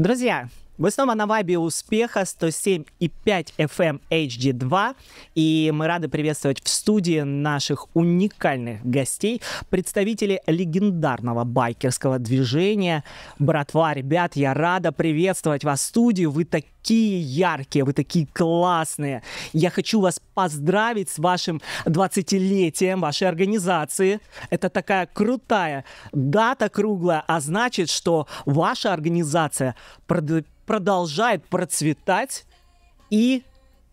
Друзья, вы снова на вайбе успеха 107,5 FM HD2. И мы рады приветствовать в студии наших уникальных гостей, представители легендарного байкерского движения. Братва, ребят, я рада приветствовать вас в студии. Вы такие яркие, вы такие классные. Я хочу вас поздравить с вашим 20-летием вашей организации. Это такая крутая дата круглая, а значит, что ваша организация продвигается продолжает процветать и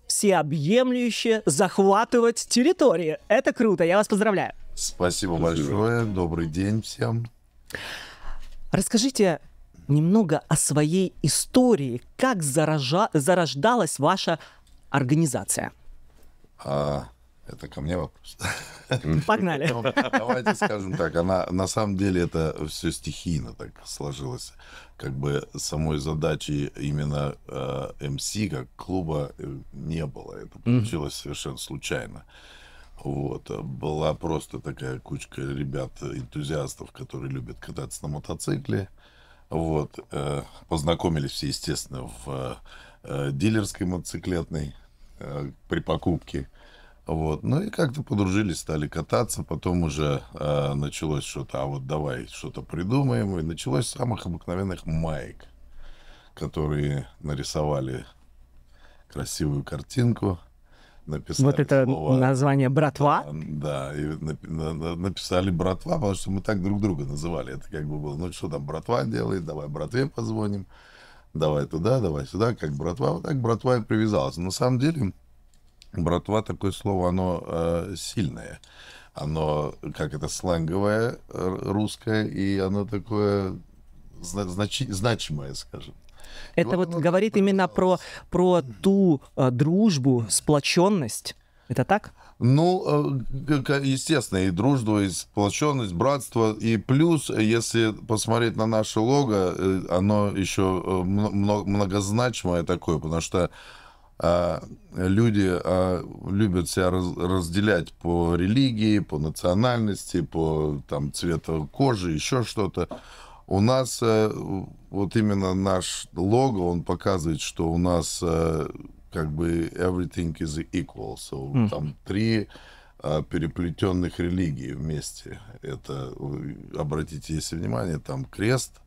всеобъемлюще захватывать территории. Это круто, я вас поздравляю. Спасибо, большое, добрый день всем. Расскажите немного о своей истории, как заража... зарождалась ваша организация. А, это ко мне вопрос. Погнали. Ну, давайте скажем так, она на самом деле это все стихийно так сложилось. Как бы самой задачи именно э, МС как клуба э, не было. Это получилось mm-hmm. совершенно случайно. Вот. Была просто такая кучка ребят-энтузиастов, которые любят кататься на мотоцикле. Вот. Э, познакомились все, естественно, в э, дилерской мотоциклетной э, при покупке. Вот. Ну и как-то подружились, стали кататься. Потом уже э, началось что-то, а вот давай что-то придумаем. И началось с самых обыкновенных маек, которые нарисовали красивую картинку. Написали вот это слово, название «Братва»? Э, да, и написали «Братва», потому что мы так друг друга называли. Это как бы было, ну что там «Братва» делает, давай «Братве» позвоним, давай туда, давай сюда, как «Братва». Вот так «Братва» и привязалась. на самом деле Братва, такое слово, оно э, сильное. Оно, как это, сленговое э, русское, и оно такое знач, значимое, скажем. Это и вот, вот говорит именно про, про ту э, дружбу, сплоченность. Это так? Ну, э, естественно, и дружба, и сплоченность, братство. И плюс, если посмотреть на наше лого, э, оно еще многозначимое такое, потому что а, люди а, любят себя раз, разделять по религии, по национальности, по там, цвету кожи, еще что-то. У нас а, вот именно наш лого, он показывает, что у нас а, как бы everything is equal. So, mm. Там три а, переплетенных религии вместе. Это, э, обратите если внимание, там крест,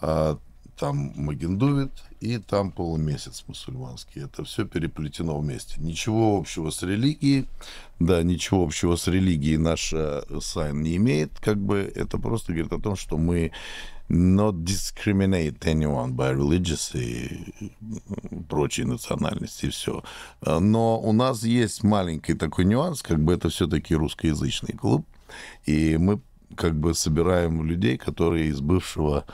а, там Магендувит, и там полумесяц мусульманский. Это все переплетено вместе. Ничего общего с религией, да, ничего общего с религией наша э, сайн не имеет. Как бы это просто говорит о том, что мы not discriminate anyone by religious и прочие национальности, и все. Э, но у нас есть маленький такой нюанс, как бы это все-таки русскоязычный клуб, и мы как бы собираем людей, которые из бывшего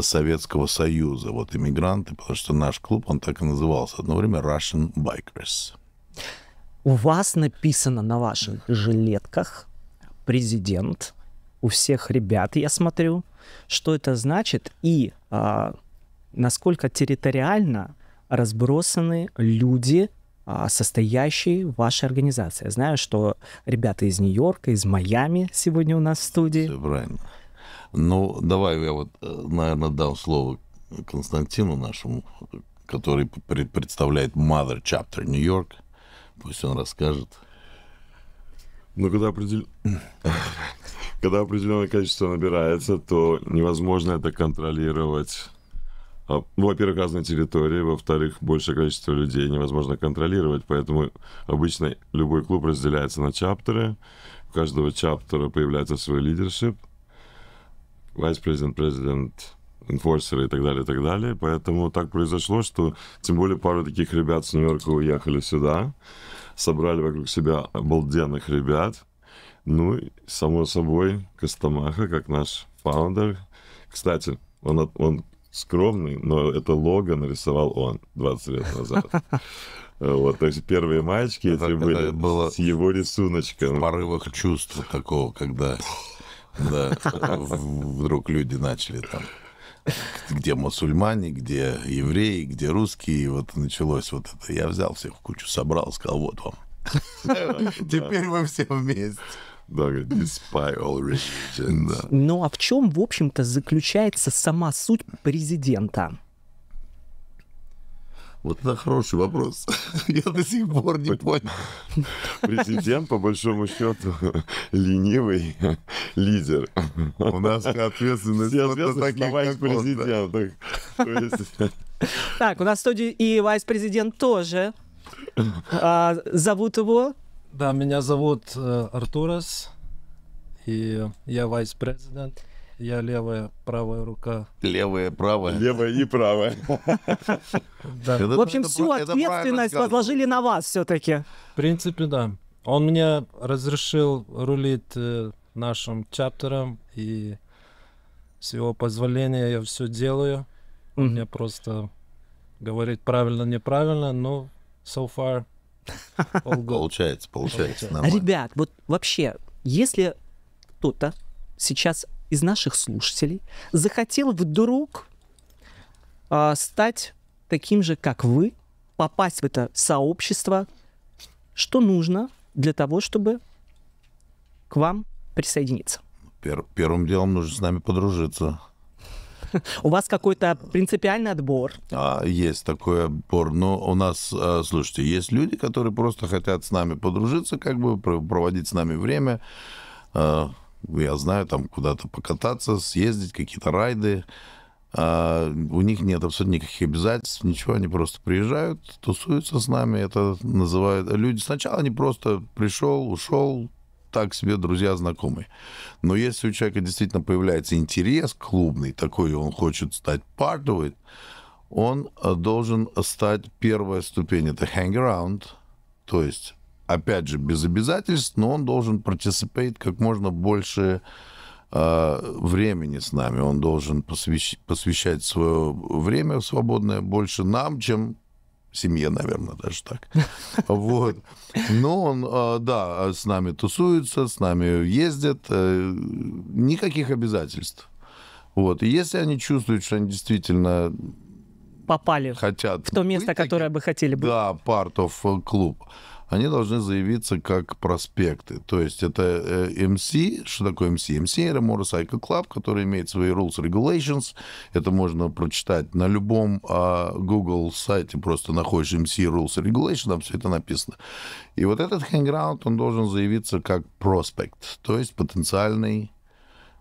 Советского Союза, вот иммигранты, потому что наш клуб, он так и назывался одно время Russian Bikers. У вас написано на ваших жилетках президент, у всех ребят, я смотрю, что это значит и а, насколько территориально разбросаны люди, а, состоящие в вашей организации. Я знаю, что ребята из Нью-Йорка, из Майами сегодня у нас в студии. Все правильно. Ну, давай я вот, э, наверное, дам слово Константину нашему, который представляет Mother Chapter New York. Пусть он расскажет. Ну, когда, определ... когда определенное количество набирается, то невозможно это контролировать. А, ну, во-первых, разные территории, во-вторых, большее количество людей невозможно контролировать, поэтому обычно любой клуб разделяется на чаптеры, у каждого чаптера появляется свой лидершип – vice президент президент, инфорсеры и так далее, и так далее. Поэтому так произошло, что тем более пару таких ребят с Нью-Йорка уехали сюда, собрали вокруг себя обалденных ребят. Ну и, само собой, Костомаха, как наш фаундер. Кстати, он, он скромный, но это лого нарисовал он 20 лет назад. Вот, то есть первые маечки это, эти это были было с его рисуночком. В порывах чувств такого, когда да, вдруг люди начали там где мусульмане, где евреи, где русские, и вот началось вот это. Я взял всех в кучу, собрал, сказал, вот вам. Теперь мы все вместе. Да, despite all religions. Ну а в чем, в общем-то, заключается сама суть президента? Вот это хороший вопрос. Я до сих пор не понял. Президент, по большому счету, ленивый лидер. У нас ответственность. Все ответственность на Так, у нас в студии и вайс-президент тоже. А, зовут его? Да, меня зовут э, Артурас, и я вайс-президент. Я левая, правая рука. Левая, правая. Левая и правая. В общем, всю ответственность возложили на вас все-таки. В принципе, да. Он мне разрешил рулить э, нашим чаптером, и с его позволения я все делаю. Он мне просто говорит правильно, неправильно, но so far all good. Получается, получается. Ребят, вот вообще, если кто-то сейчас из наших слушателей захотел вдруг э, стать таким же, как вы, попасть в это сообщество, что нужно для того, чтобы к вам присоединиться? Пер первым делом нужно с нами подружиться. У вас какой-то принципиальный отбор? А, есть такой отбор. Но у нас, а, слушайте, есть люди, которые просто хотят с нами подружиться, как бы проводить с нами время, а, я знаю, там куда-то покататься, съездить, какие-то райды. А у них нет абсолютно никаких обязательств, ничего, они просто приезжают, тусуются с нами, это называют... Люди сначала они просто пришел, ушел, так себе друзья, знакомые. Но если у человека действительно появляется интерес клубный такой, он хочет стать партовый, он э, должен стать первая ступень, это hang around, то есть опять же, без обязательств, но он должен participate как можно больше э, времени с нами. Он должен посвящ, посвящать свое время свободное больше нам, чем семье, наверное, даже так. Вот. Но он, э, да, с нами тусуется, с нами ездит. Э, никаких обязательств. Вот. И если они чувствуют, что они действительно попали хотят в то место, быть, которое бы хотели бы, Да, part of э, клуб они должны заявиться как проспекты. То есть это MC, э, что такое MC? MC это Motorcycle Club, который имеет свои rules regulations. Это можно прочитать на любом а, Google сайте, просто находишь MC rules regulations, там все это написано. И вот этот hangout, он должен заявиться как проспект, то есть потенциальный,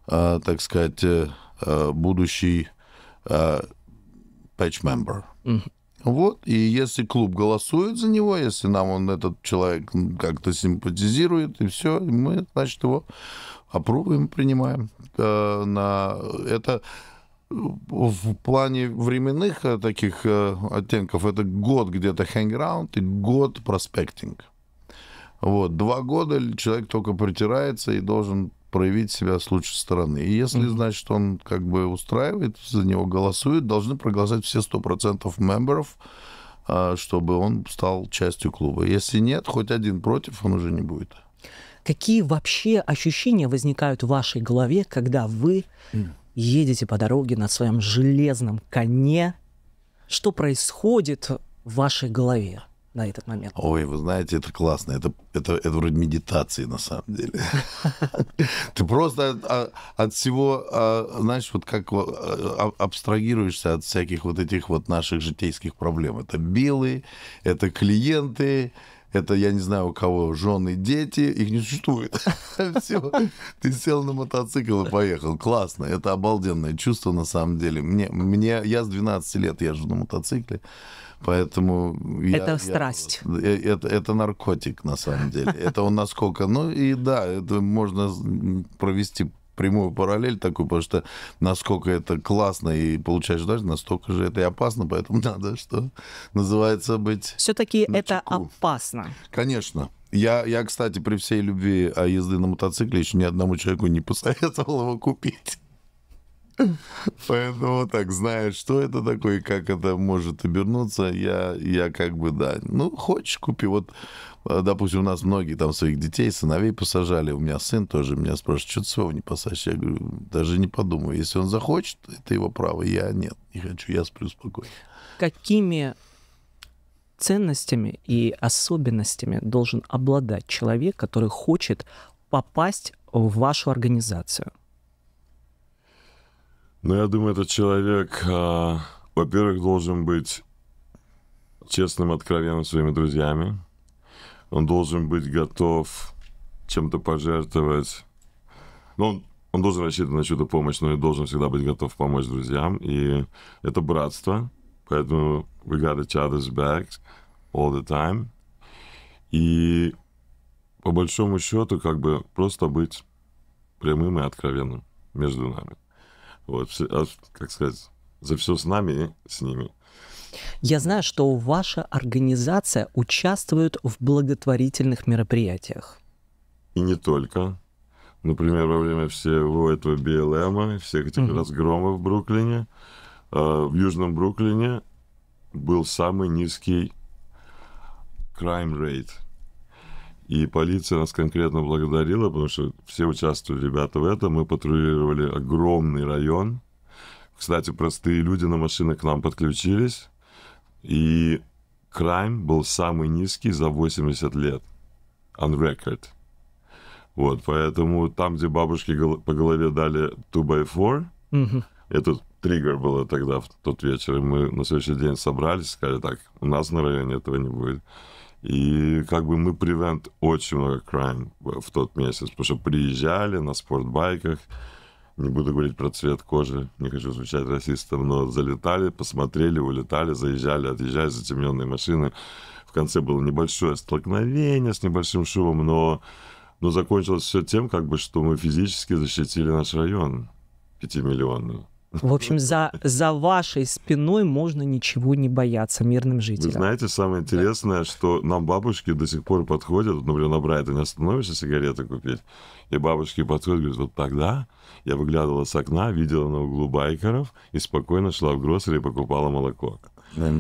а, так сказать, э, э, будущий а, patch member. Mm-hmm. Вот, и если клуб голосует за него, если нам он этот человек как-то симпатизирует, и все, мы, значит, его опробуем, принимаем. Э, на это э, в плане временных э, таких оттенков это год где-то хэнграунд и год проспектинг. Вот, два года человек только притирается и должен проявить себя с лучшей стороны. И если, значит, он как бы устраивает, за него голосует, должны проголосовать все 100% мемберов, а, чтобы он стал частью клуба. Если нет, хоть один против, он уже не будет. Какие вообще ощущения возникают в вашей голове, когда вы едете по дороге на своем железном коне? Что происходит в вашей голове? на этот момент? Ой, вы знаете, это классно. Это, это, это вроде медитации, на самом деле. Ты просто от а, всего, а, знаешь, вот как а, абстрагируешься от всяких вот этих вот наших житейских проблем. Это белые, это клиенты, это, я не знаю, у кого жены, дети, их не существует. Все, ты сел на мотоцикл и поехал. Классно, это обалденное чувство на самом деле. Мне, мне, я с 12 лет езжу на мотоцикле. Поэтому... Это я, страсть. Я, э, это, это наркотик, на самом деле. Это он насколько... Ну и да, это можно провести прямую параллель такую, потому что насколько это классно и получаешь даже настолько же это и опасно, поэтому надо, что называется, быть... Все-таки это опасно. Конечно. Я, я, кстати, при всей любви о а езды на мотоцикле еще ни одному человеку не посоветовал его купить. Поэтому так, знаю, что это такое, как это может обернуться, я, я как бы, да, ну, хочешь, купи. Вот, э, допустим, у нас многие там своих детей, сыновей посажали. У меня сын тоже меня спрашивает, что ты своего не посадишь? Я говорю, даже не подумаю. Если он захочет, это его право. Я нет, не хочу, я сплю спокойно. Какими ценностями и особенностями должен обладать человек, который хочет попасть в вашу организацию? Ну я думаю, этот человек, а, во-первых, должен быть честным, откровенным своими друзьями. Он должен быть готов чем-то пожертвовать. Ну, он, он должен рассчитывать на чью-то помощь, но и должен всегда быть готов помочь друзьям. И это братство. Поэтому we got each other's backs all the time. И по большому счету, как бы просто быть прямым и откровенным между нами. Вот, а, как сказать, за все с нами и с ними. Я знаю, что ваша организация участвует в благотворительных мероприятиях. И не только. Например, во время всего этого БЛМ, всех этих mm-hmm. разгромов в Бруклине, а, в Южном Бруклине был самый низкий crime rate – и полиция нас конкретно благодарила, потому что все участвовали ребята в этом. Мы патрулировали огромный район. Кстати, простые люди на машинах к нам подключились. И крайм был самый низкий за 80 лет. On record. Вот, поэтому там, где бабушки по голове дали 2x4, mm-hmm. это триггер было тогда, в тот вечер. И мы на следующий день собрались, сказали, так, у нас на районе этого не будет. И как бы мы превент очень много крайм в тот месяц, потому что приезжали на спортбайках, не буду говорить про цвет кожи, не хочу звучать расистом, но залетали, посмотрели, улетали, заезжали, отъезжали, затемненные машины. В конце было небольшое столкновение с небольшим шумом, но, но закончилось все тем, как бы, что мы физически защитили наш район пятимиллионный. В общем, за, за вашей спиной можно ничего не бояться мирным жителям. Вы знаете, самое интересное, да. что нам бабушки до сих пор подходят, например, на не остановишься сигареты купить, и бабушки подходят, говорят, вот тогда я выглядывала с окна, видела на углу байкеров и спокойно шла в гроссер и покупала молоко.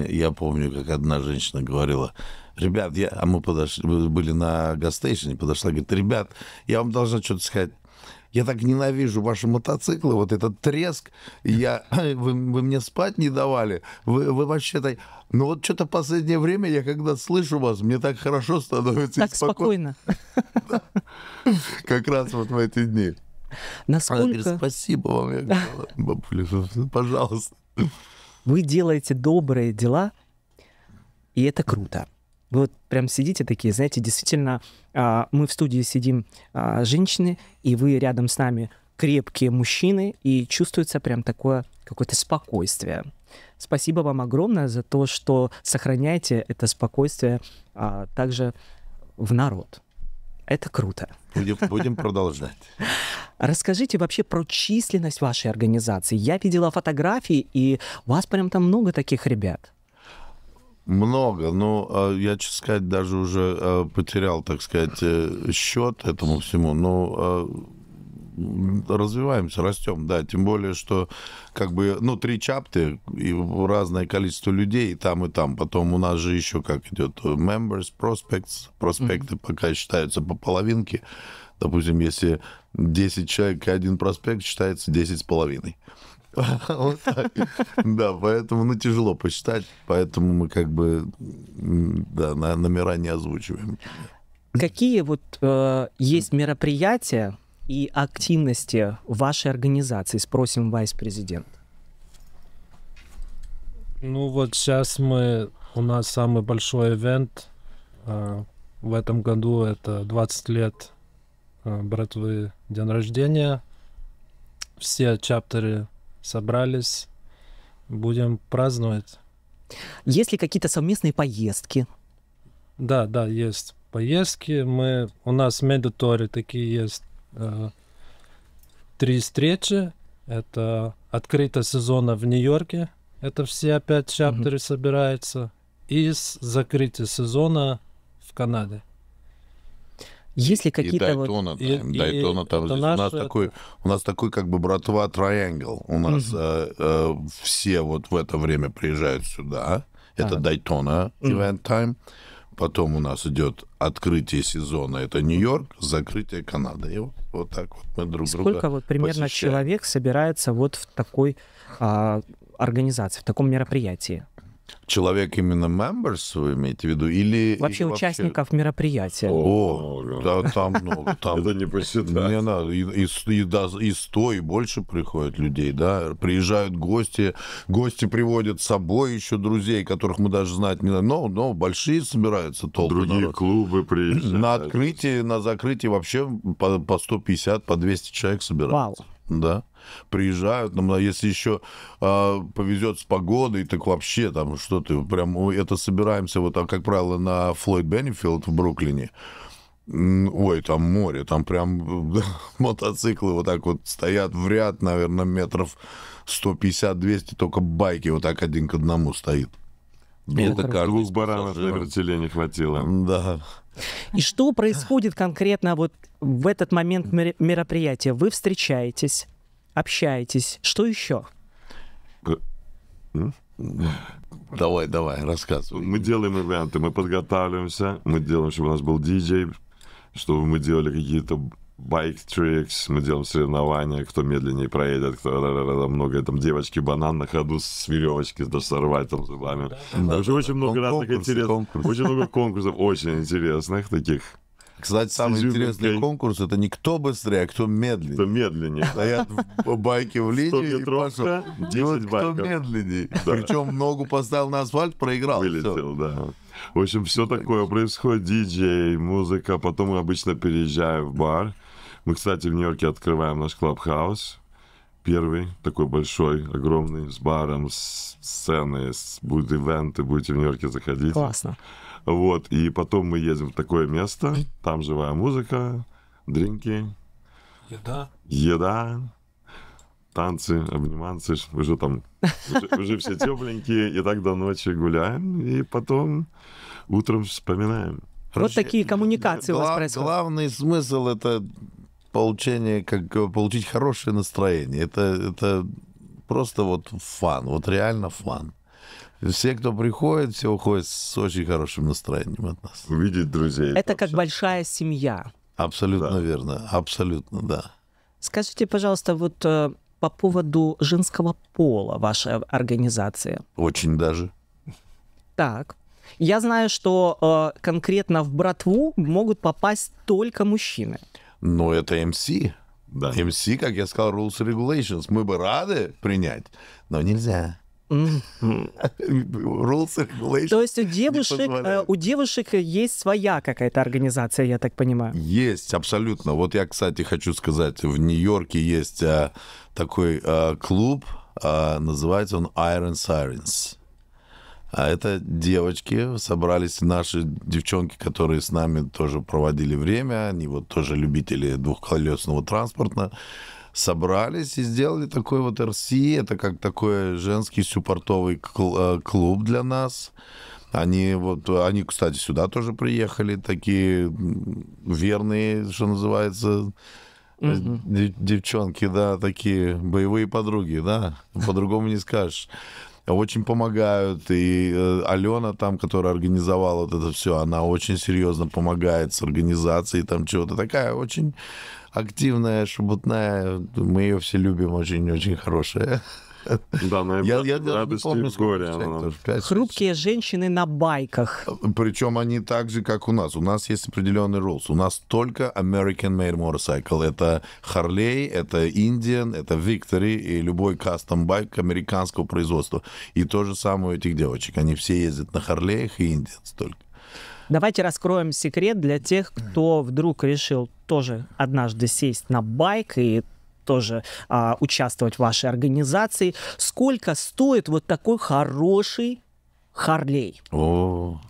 Я помню, как одна женщина говорила, ребят, я, а мы подошли, были на гастейшене, подошла, говорит, ребят, я вам должна что-то сказать. Я так ненавижу ваши мотоциклы, вот этот треск. Я, вы, вы мне спать не давали. Вы, вы вообще-то... Ну вот что-то последнее время я когда слышу вас, мне так хорошо становится. Так спокойно. спокойно. Как раз вот в эти дни. Насколько... Она говорит, спасибо вам, я говорила, бабуля, ну, пожалуйста. Вы делаете добрые дела, и это круто. Вы вот прям сидите такие, знаете, действительно, а, мы в студии сидим а, женщины, и вы рядом с нами крепкие мужчины, и чувствуется прям такое какое-то спокойствие. Спасибо вам огромное за то, что сохраняете это спокойствие а, также в народ. Это круто. Будем, будем продолжать. Расскажите вообще про численность вашей организации. Я видела фотографии, и у вас прям там много таких ребят. Много, но а, я, честно сказать, даже уже а, потерял, так сказать, э, счет этому всему, но а, развиваемся, растем, да, тем более, что как бы, ну, три чапты и разное количество людей и там, и там. Потом у нас же еще как идет э, members, prospects, проспекты mm-hmm. пока считаются по половинке. Допустим, если 10 человек и один проспект считается 10 с половиной. Да, поэтому, ну, тяжело посчитать, поэтому мы как бы, да, на номера не озвучиваем. Какие вот э, есть мероприятия и активности вашей организации, спросим вайс-президент? Ну вот сейчас мы, у нас самый большой ивент э, в этом году, это 20 лет э, братвы день рождения. Все чаптеры собрались, будем праздновать. Есть ли какие-то совместные поездки? Да, да, есть поездки. Мы, у нас в Медиторе такие есть э, три встречи. Это открытая сезона в Нью-Йорке. Это все опять чаптеры mm-hmm. собираются. И закрытие сезона в Канаде. Есть ли какие-то вот... Дайтона, и, и, Дайтона там здесь. Наш... У нас такой, у нас такой как бы братва Triangle. У нас mm-hmm. э, э, все вот в это время приезжают сюда. Это Дайтона mm-hmm. Event Time. Потом у нас идет открытие сезона, это Нью-Йорк, закрытие Канады. И вот, вот так вот мы друг Сколько друга Сколько вот примерно посещаем. человек собирается вот в такой а, организации, в таком мероприятии? Человек именно members вы имеете в виду? Или вообще участников вообще... мероприятия. О, О да, там много. Ну, там... Это не посчитать. Не надо. И, и, и, да, и сто, и больше приходят людей, да. Приезжают гости, гости приводят с собой еще друзей, которых мы даже знать не знаем. Но, но большие собираются толпы. Другие народ. клубы приезжают. На открытии, на закрытии вообще по, по 150, по 200 человек собираются. Вау да. Приезжают, ну, если еще э, а, повезет с погодой, так вообще там что то прям это собираемся, вот а, как правило, на Флойд Беннифилд в Бруклине. Ой, там море, там прям мотоциклы вот так вот стоят в ряд, наверное, метров 150-200, только байки вот так один к одному стоит. Ну, двух, это каждый двух баранов на вертеле не хватило. Да. И что происходит конкретно вот в этот момент мероприятия? Вы встречаетесь, общаетесь. Что еще? Э, давай, давай, рассказывай. Мы делаем ивенты, мы подготавливаемся, мы делаем, чтобы у нас был диджей, чтобы мы делали какие-то Bike Tricks, мы делаем соревнования, кто медленнее проедет, кто много там девочки банан на ходу с веревочки даже сорвать там зубами. Да, да, очень да, много разных интересных, очень много конкурсов, очень интересных таких. Кстати, самый Сижу интересный конкурс это не кто быстрее, а кто медленнее. Кто медленнее. Стоят байке в линии и пошел. 10 байков. Кто медленнее. Причем ногу поставил на асфальт, проиграл. Вылетел, да. В общем, все такое происходит. Диджей, музыка. Потом мы обычно переезжаем в бар. Мы, кстати, в Нью-Йорке открываем наш клабхаус. Первый, такой большой, огромный, с баром, с сценой, с... будут ивенты, будете в Нью-Йорке заходить. Классно. Вот, и потом мы едем в такое место, там живая музыка, дринки. Еда. Еда танцы, обниманцы, уже там, уже, уже все тепленькие, и так до ночи гуляем, и потом утром вспоминаем. Вот Короче, такие коммуникации гла- у вас происходят. Главный смысл это получение, как получить хорошее настроение. Это, это просто вот фан, вот реально фан. Все, кто приходит, все уходят с очень хорошим настроением от нас. Увидеть друзей. Это как большая семья. Абсолютно да. верно, абсолютно, да. Скажите, пожалуйста, вот э, по поводу женского пола вашей организации. Очень даже. Так. Я знаю, что э, конкретно в братву могут попасть только мужчины. Но это MC. Да. MC, как я сказал, rules regulations. Мы бы рады принять, но нельзя. Rules regulations. То есть у девушек, э, у девушек есть своя какая-то организация, я так понимаю. Есть, абсолютно. Вот я, кстати, хочу сказать, в Нью-Йорке есть а, такой а, клуб, а, называется он Iron Sirens. А это девочки, собрались наши девчонки, которые с нами тоже проводили время, они вот тоже любители двухколесного транспорта, собрались и сделали такой вот РС, это как такой женский суппортовый э, клуб для нас. Они вот, они, кстати, сюда тоже приехали, такие верные, что называется, Угу. Девчонки, да, такие боевые подруги, да, по-другому не скажешь очень помогают. И э, Алена там, которая организовала вот это все, она очень серьезно помогает с организацией там чего-то. Такая очень активная, шебутная. Мы ее все любим, очень-очень хорошая. Да, на я, я радости помню, и горе. Она... Хрупкие женщины на байках. Причем они так же, как у нас. У нас есть определенный rules. У нас только American Made Motorcycle. Это Harley, это Indian, это Victory и любой кастом байк американского производства. И то же самое у этих девочек. Они все ездят на Харлеях и Indians только. Давайте раскроем секрет для тех, кто вдруг решил тоже однажды сесть на байк и тоже а, участвовать в вашей организации. Сколько стоит вот такой хороший Харлей? О,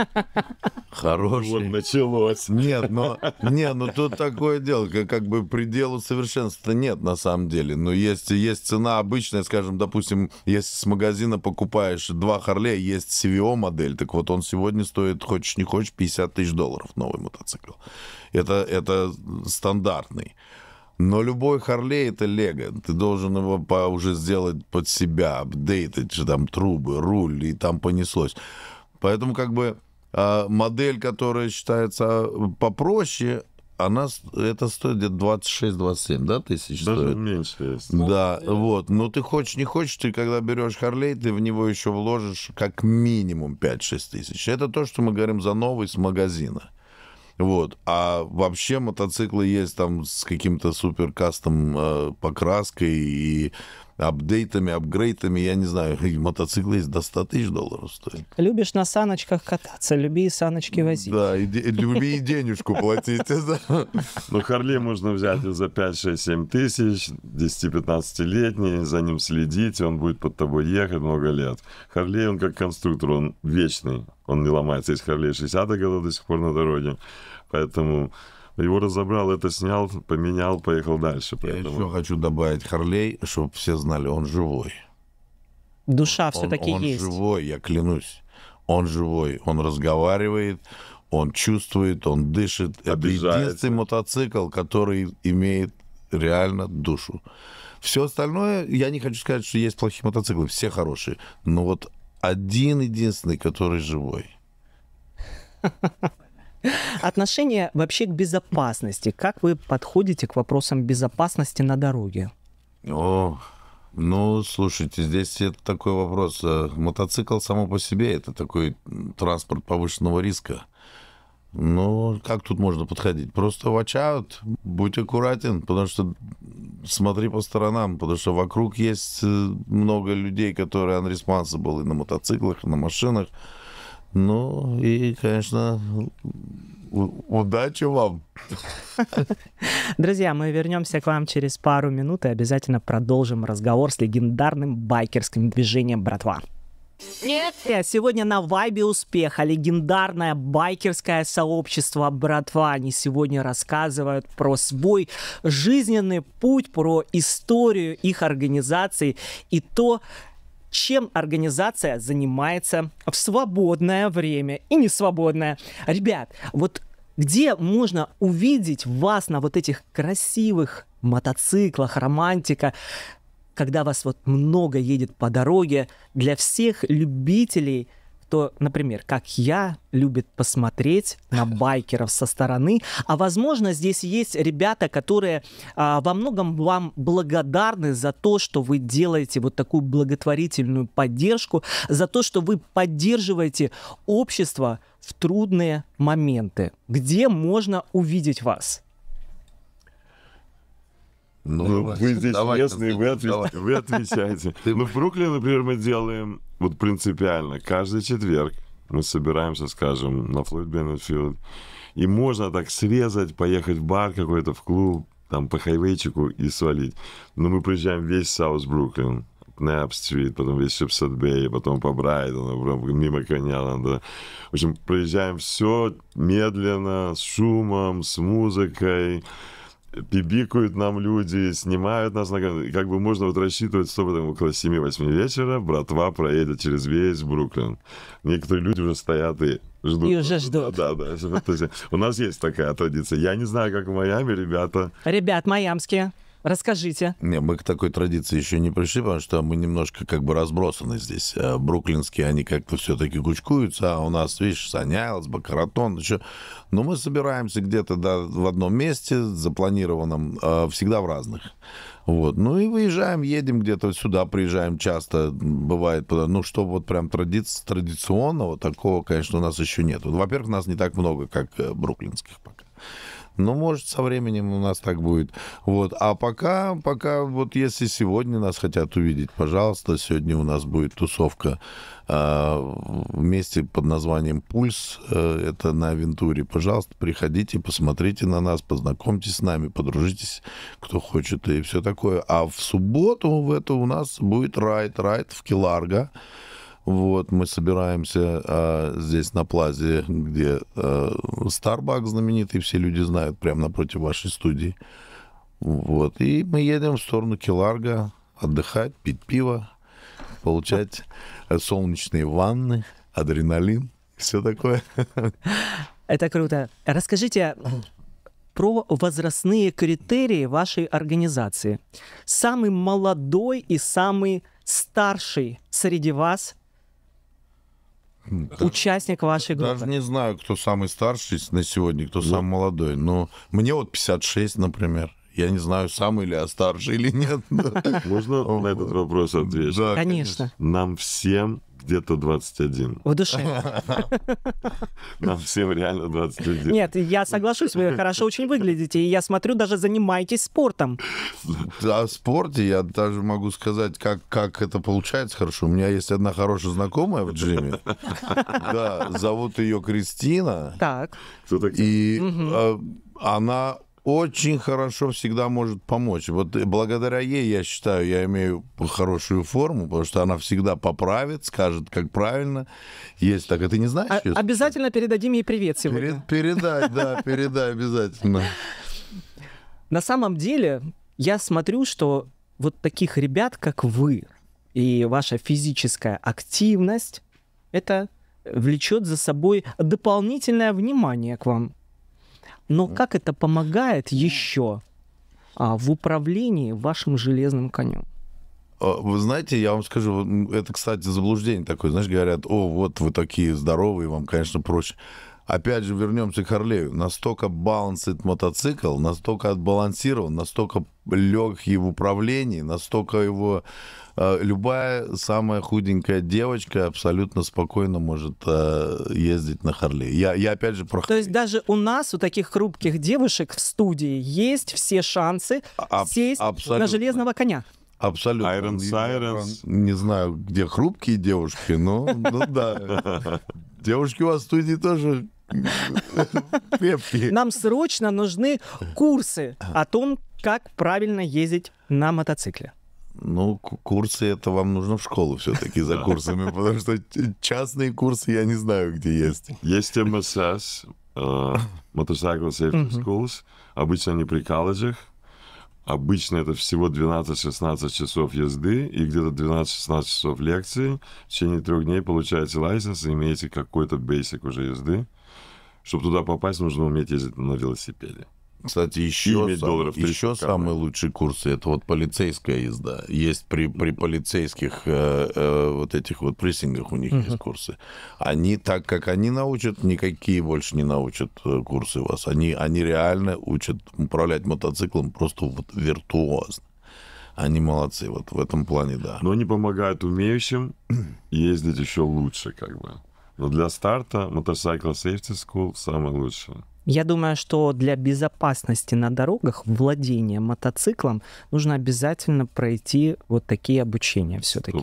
Хороший. Вот началось. Нет, но, не, ну тут такое дело, как, как бы пределу совершенства нет на самом деле. Но есть, есть цена обычная, скажем, допустим, если с магазина покупаешь два Харлея, есть CVO модель, так вот он сегодня стоит, хочешь не хочешь, 50 тысяч долларов новый мотоцикл. Это, это стандартный. Но любой Харлей это Лего. Ты должен его по, уже сделать под себя, апдейтить, же там трубы, руль, и там понеслось. Поэтому как бы а, модель, которая считается а, попроще, она это стоит где-то 26-27 да, тысяч Даже стоит. меньше. Да, ну, вот. Но ты хочешь, не хочешь, ты когда берешь Харлей, ты в него еще вложишь как минимум 5-6 тысяч. Это то, что мы говорим за новый с магазина. Вот. А вообще мотоциклы есть там с каким-то суперкастом э, покраской и апдейтами, апгрейтами, я не знаю, мотоциклы есть до 100 тысяч долларов стоит. Любишь на саночках кататься, люби и саночки возить. Да, и, и люби и денежку платить. Ну, Харли можно взять за 5-6-7 тысяч, 10-15-летний, за ним следить, он будет под тобой ехать много лет. Харли он как конструктор, он вечный, он не ломается. Есть Харли 60-х годов до сих пор на дороге, поэтому его разобрал, это снял, поменял, поехал дальше. Поэтому... Я еще хочу добавить Харлей, чтобы все знали, он живой. Душа все-таки есть. Он живой, я клянусь. Он живой, он разговаривает, он чувствует, он дышит. Обижается. Это единственный мотоцикл, который имеет реально душу. Все остальное, я не хочу сказать, что есть плохие мотоциклы, все хорошие. Но вот один единственный, который живой. Отношение вообще к безопасности. Как вы подходите к вопросам безопасности на дороге? О, ну, слушайте, здесь это такой вопрос. Э, мотоцикл само по себе это такой транспорт повышенного риска. Ну, как тут можно подходить? Просто watch out, будь аккуратен, потому что смотри по сторонам, потому что вокруг есть э, много людей, которые unresponsible и на мотоциклах, и на машинах. Ну и, конечно, удачи вам. Друзья, мы вернемся к вам через пару минут и обязательно продолжим разговор с легендарным байкерским движением «Братва». Нет. Сегодня на вайбе успеха легендарное байкерское сообщество «Братва». Они сегодня рассказывают про свой жизненный путь, про историю их организации и то, чем организация занимается в свободное время и не свободное, Ребят, вот где можно увидеть вас на вот этих красивых мотоциклах, романтика, когда вас вот много едет по дороге, для всех любителей – кто, например, как я, любит посмотреть на байкеров со стороны. А возможно, здесь есть ребята, которые а, во многом вам благодарны за то, что вы делаете вот такую благотворительную поддержку, за то, что вы поддерживаете общество в трудные моменты. Где можно увидеть вас? Ну, ну вы здесь давайте, местные, вы, ответ, вы отвечаете. Ну, в Бруклине, например, мы делаем вот принципиально. Каждый четверг мы собираемся, скажем, на Флойд Беннетфилд. И можно так срезать, поехать в бар какой-то, в клуб, там по хайвейчику и свалить. Но мы приезжаем весь Саус Бруклин, Кнэп-стрит, потом весь Шипсет-Бэй, потом по Брайтону, потом мимо да. В общем, приезжаем все медленно, с шумом, с музыкой пибикают нам люди, снимают нас. Как бы можно вот рассчитывать, что там около 7-8 вечера братва проедет через весь Бруклин. Некоторые люди уже стоят и ждут. И уже ждут. Да, да. У нас есть такая традиция. Я не знаю, как в Майами, ребята. Ребят майамские. Расскажите. Не, мы к такой традиции еще не пришли, потому что мы немножко как бы разбросаны здесь. Э, бруклинские, они как-то все-таки кучкуются, а у нас, видишь, Санялс, Бакаратон, еще. Но мы собираемся где-то да, в одном месте, запланированном, э, всегда в разных. Вот. Ну и выезжаем, едем где-то сюда, приезжаем часто, бывает. Э, ну что вот прям тради... традиционного такого, конечно, у нас еще нет. Во-первых, нас не так много, как бруклинских пока. Ну может со временем у нас так будет. Вот. А пока, пока вот если сегодня нас хотят увидеть, пожалуйста, сегодня у нас будет тусовка а, вместе под названием «Пульс». Э, это на Авентуре. Пожалуйста, приходите, посмотрите на нас, познакомьтесь с нами, подружитесь, кто хочет и все такое. А в субботу в это у нас будет райд, райд в Келарго. Вот, мы собираемся а, здесь на Плазе, где а, Starbucks знаменитый, все люди знают, прямо напротив вашей студии. Вот, и мы едем в сторону Келарга отдыхать, пить пиво, получать солнечные ванны, адреналин, все такое. Это круто. Расскажите, про возрастные критерии вашей организации. Самый молодой и самый старший среди вас участник вашей группы? Даже не знаю, кто самый старший на сегодня, кто самый ну. молодой. Но мне вот 56, например. Я не знаю, самый ли я а старший или нет. Можно на этот вопрос ответить? Да, конечно. Нам всем где-то 21. В душе. Нам всем реально 21. Нет, я соглашусь, вы хорошо очень выглядите. И я смотрю, даже занимаетесь спортом. Да, в спорте я даже могу сказать, как, как это получается хорошо. У меня есть одна хорошая знакомая в джиме. Да, зовут ее Кристина. Так. И а, она очень хорошо всегда может помочь. Вот благодаря ей, я считаю, я имею хорошую форму, потому что она всегда поправит, скажет, как правильно. Есть так, а ты не знаешь? А, обязательно передадим ей привет сегодня. Перед, передай, да, передай обязательно. На самом деле, я смотрю, что вот таких ребят, как вы, и ваша физическая активность, это влечет за собой дополнительное внимание к вам. Но как это помогает еще а, в управлении вашим железным конем? А, вы знаете, я вам скажу, это, кстати, заблуждение такое. Знаешь, говорят, о, вот вы такие здоровые, вам, конечно, проще. Опять же, вернемся к Харлею. Настолько балансит мотоцикл, настолько отбалансирован, настолько лег его управлении, настолько его а, любая самая худенькая девочка абсолютно спокойно может а, ездить на Харле. Я, я опять же про То есть даже у нас, у таких хрупких девушек в студии, есть все шансы а, Аб- сесть абсолютно. на железного коня. Абсолютно. Iron Sirens. Не, не знаю, где хрупкие девушки, но ну да. Девушки у вас в студии тоже э, крепкие. Нам срочно нужны курсы о том, как правильно ездить на мотоцикле. Ну, курсы это вам нужно в школу все-таки за курсами, потому что частные курсы я не знаю, где есть. Есть МСС, э, Motorcycle Safety Schools, обычно не при колледжах, Обычно это всего 12-16 часов езды и где-то 12-16 часов лекции. В течение трех дней получаете лайсенс и имеете какой-то бейсик уже езды. Чтобы туда попасть, нужно уметь ездить на велосипеде. Кстати, еще, сам, долларов еще самый лучший курс это вот полицейская езда. Есть при, при полицейских э, э, вот этих вот прессингах у них uh-huh. есть курсы. Они, так как они научат, никакие больше не научат э, курсы вас. Они, они реально учат управлять мотоциклом просто вот виртуозно. Они молодцы, вот в этом плане, да. Но они помогают умеющим ездить еще лучше, как бы. Но для старта Motorcycle Safety School самое лучшее. Я думаю, что для безопасности на дорогах владение мотоциклом нужно обязательно пройти вот такие обучения все-таки.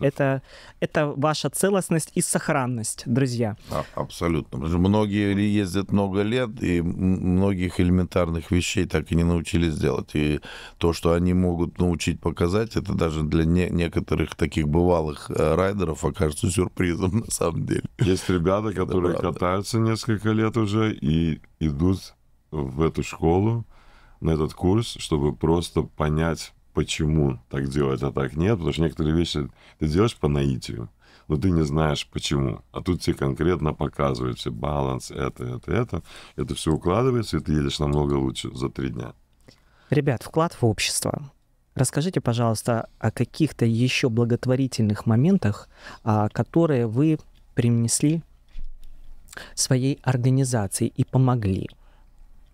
Это, это ваша целостность и сохранность, друзья. А, абсолютно. Многие ездят много лет, и многих элементарных вещей так и не научились делать. И то, что они могут научить показать, это даже для не- некоторых таких бывалых э, райдеров окажется сюрпризом на самом деле. Есть ребята, которые катаются несколько лет уже, и идут в эту школу, на этот курс, чтобы просто понять, почему так делать, а так нет, потому что некоторые вещи ты делаешь по наитию, но ты не знаешь почему. А тут тебе конкретно показывают все баланс, это, это, это. Это все укладывается, и ты едешь намного лучше за три дня. Ребят, вклад в общество. Расскажите, пожалуйста, о каких-то еще благотворительных моментах, а, которые вы принесли своей организации и помогли.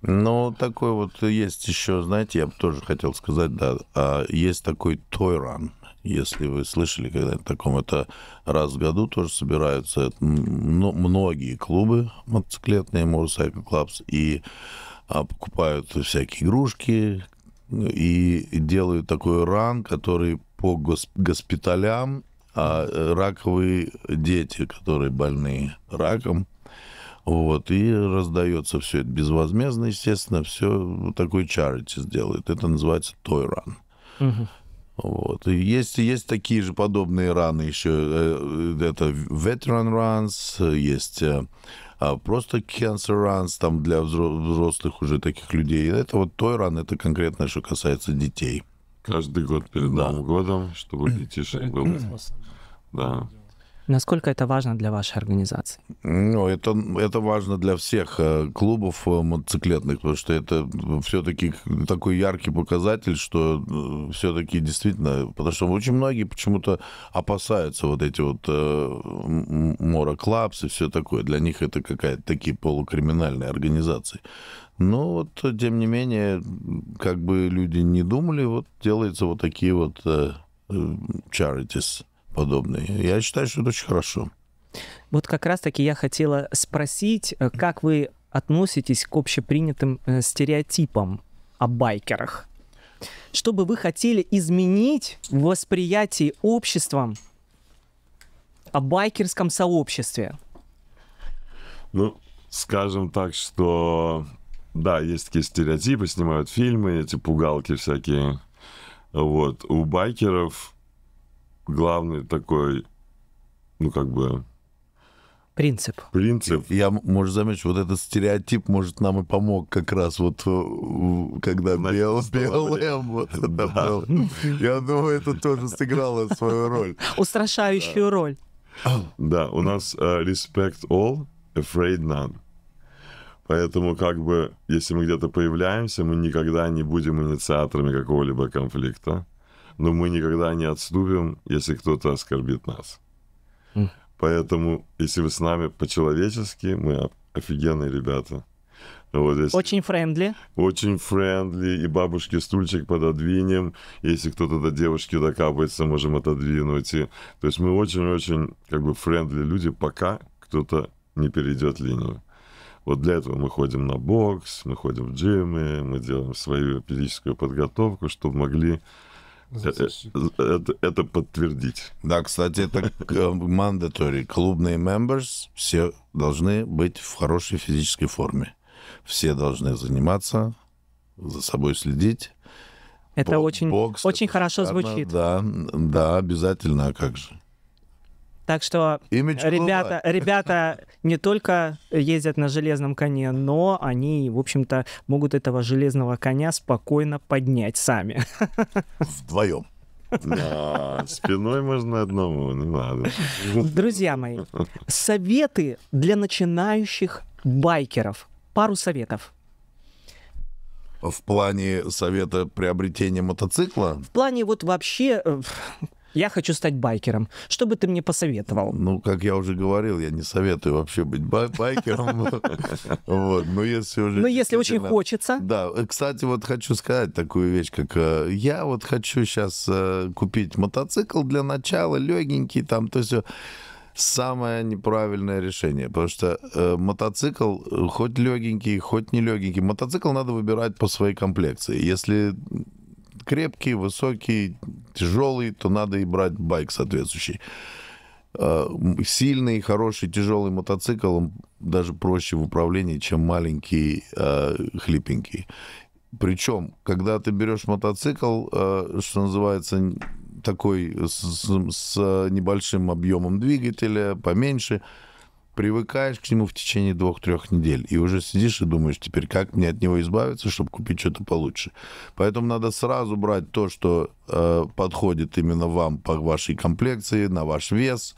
Ну, такой вот есть еще, знаете, я бы тоже хотел сказать, да, а, есть такой тойран, если вы слышали когда-нибудь таком, это раз в году тоже собираются ну, многие клубы мотоциклетные, Motorcycle Clubs, и а, покупают всякие игрушки, и делают такой ран, который по госпиталям а раковые дети, которые больны раком, вот, и раздается все это безвозмездно, естественно, все такой чарити сделает. Это называется той ран. Вот. И есть, есть такие же подобные раны еще. Э, это veteran runs, есть э, а, просто cancer runs там для взрослых уже таких людей. Это вот той ран, это конкретно, что касается детей. Каждый год перед да. годом, чтобы детишек было. Да. Насколько это важно для вашей организации? Ну, это, это важно для всех э, клубов э, мотоциклетных, потому что это э, все-таки такой яркий показатель, что все-таки действительно, потому что очень многие почему-то опасаются вот эти вот э, мороклапсы и все такое. Для них это какая-то такие полукриминальные организации. Но вот, тем не менее, как бы люди не думали, вот делаются вот такие вот э, charities подобные. Я считаю, что это очень хорошо. Вот как раз-таки я хотела спросить, э, как вы относитесь к общепринятым э, стереотипам о байкерах? Что бы вы хотели изменить в восприятии обществом о байкерском сообществе? Ну, скажем так, что да, есть такие стереотипы, снимают фильмы, эти пугалки всякие. Вот. У байкеров главный такой, ну, как бы... Принцип. Принцип. Я, может, замечу, вот этот стереотип, может, нам и помог как раз вот, э, когда бел, белым эм вот это да. был. Я думаю, это тоже сыграло свою роль. Устрашающую да. роль. Да, у нас uh, respect all, afraid none. Поэтому, как бы, если мы где-то появляемся, мы никогда не будем инициаторами какого-либо конфликта но мы никогда не отступим, если кто-то оскорбит нас. Mm. Поэтому, если вы с нами по-человечески, мы офигенные ребята. Вот здесь. Очень френдли. Очень френдли. И бабушке стульчик пододвинем. Если кто-то до девушки докапается, можем отодвинуть. И, то есть мы очень-очень как бы френдли люди, пока кто-то не перейдет линию. Вот для этого мы ходим на бокс, мы ходим в джимы, мы делаем свою физическую подготовку, чтобы могли Э, э, э, это, это подтвердить. Да, кстати, это mandatory. Клубные members все должны быть в хорошей физической форме. Все должны заниматься, за собой следить. Это Бо- очень, бокс, очень это хорошо шикарно. звучит. Да, да, обязательно, а как же. Так что Имидж ребята, клуба. ребята не только ездят на железном коне, но они, в общем-то, могут этого железного коня спокойно поднять сами. Вдвоем. Да, спиной можно одному, не ну надо. Друзья мои, советы для начинающих байкеров. Пару советов. В плане совета приобретения мотоцикла? В плане вот вообще э, я хочу стать байкером. Что бы ты мне посоветовал? Ну, как я уже говорил, я не советую вообще быть бай байкером. но если уже... Ну, если очень хочется. Да, э, кстати, вот хочу сказать такую вещь, как э, я вот хочу сейчас э, купить мотоцикл для начала, легенький там, то есть самое неправильное решение, потому что э, мотоцикл хоть легенький, хоть не легенький, мотоцикл надо выбирать по своей комплекции. Если крепкий, высокий, тяжелый, то надо и брать байк соответствующий. А, сильный, хороший, тяжелый мотоцикл он даже проще в управлении, чем маленький, а, хлипенький. Причем, когда ты берешь мотоцикл, а, что называется, такой с, с небольшим объемом двигателя, поменьше, привыкаешь к нему в течение двух-трех недель, и уже сидишь и думаешь теперь, как мне от него избавиться, чтобы купить что-то получше. Поэтому надо сразу брать то, что э, подходит именно вам по вашей комплекции, на ваш вес,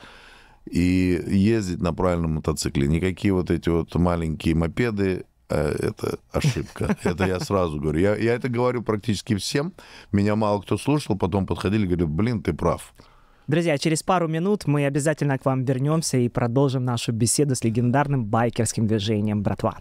и ездить на правильном мотоцикле. Никакие вот эти вот маленькие мопеды э, это ошибка. Это я сразу говорю. Я, я это говорю практически всем. Меня мало кто слушал, потом подходили и говорят, блин, ты прав. Друзья, через пару минут мы обязательно к вам вернемся и продолжим нашу беседу с легендарным байкерским движением «Братва».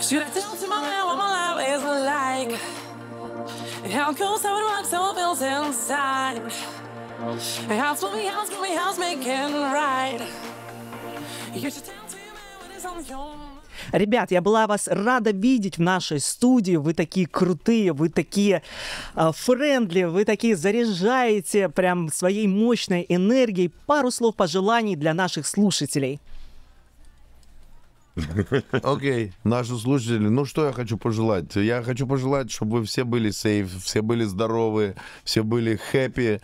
Should I tell tomorrow what my life is like? How close I would walk, so feels inside. House will be house, can we house, make it right? You should tell me what is on your Ребят, я была вас рада видеть в нашей студии. Вы такие крутые, вы такие э, френдли, вы такие заряжаете прям своей мощной энергией. Пару слов пожеланий для наших слушателей. Окей, okay. наши слушатели, ну что я хочу пожелать? Я хочу пожелать, чтобы вы все были сейф, все были здоровы, все были хэппи,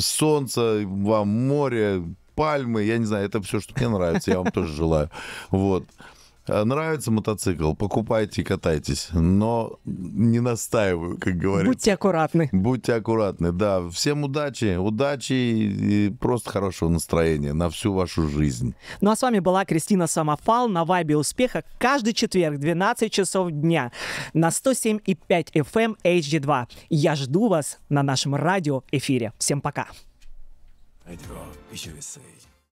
солнце вам, море, пальмы, я не знаю, это все, что мне нравится, я вам тоже желаю. Вот. Э, нравится мотоцикл, покупайте и катайтесь, но не настаиваю, как говорится. Будьте аккуратны. Будьте аккуратны, да. Всем удачи, удачи и просто хорошего настроения на всю вашу жизнь. Ну а с вами была Кристина Самофал на Вайбе Успеха каждый четверг 12 часов дня на 107,5 FM HD2. Я жду вас на нашем радио эфире. Всем пока. I'd go issues say.